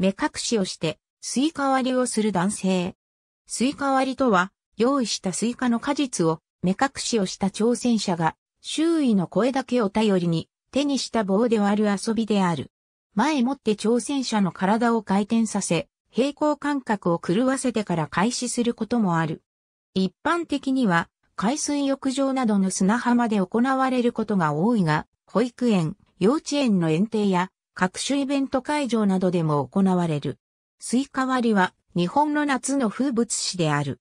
目隠しをして、スイカ割りをする男性。スイカ割りとは、用意したスイカの果実を目隠しをした挑戦者が、周囲の声だけを頼りに、手にした棒で割る遊びである。前もって挑戦者の体を回転させ、平行感覚を狂わせてから開始することもある。一般的には、海水浴場などの砂浜で行われることが多いが、保育園、幼稚園の園庭や各種イベント会場などでも行われる。スイカ割りは日本の夏の風物詩である。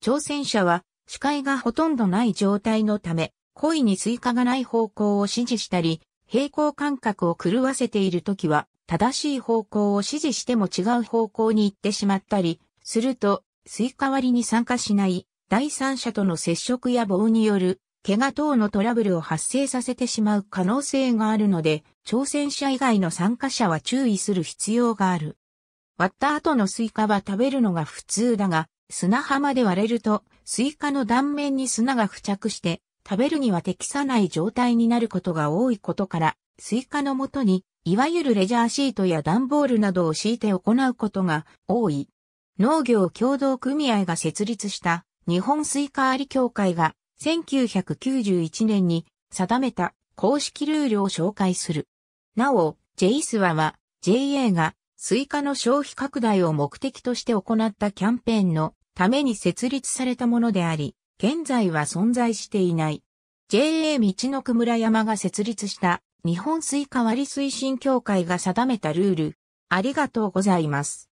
挑戦者は視界がほとんどない状態のため、故意にスイカがない方向を指示したり、平行感覚を狂わせているときは、正しい方向を指示しても違う方向に行ってしまったり、すると、スイカ割りに参加しない第三者との接触や棒による怪我等のトラブルを発生させてしまう可能性があるので、挑戦者以外の参加者は注意する必要がある。割った後のスイカは食べるのが普通だが、砂浜で割れると、スイカの断面に砂が付着して、食べるには適さない状態になることが多いことから、スイカのもとに、いわゆるレジャーシートや段ボールなどを敷いて行うことが多い。農業協同組合が設立した日本スイカあり協会が1991年に定めた公式ルールを紹介する。なお、JSWA は JA がスイカの消費拡大を目的として行ったキャンペーンのために設立されたものであり、現在は存在していない。JA 道のく村山が設立した日本スイカ割推進協会が定めたルール。ありがとうございます。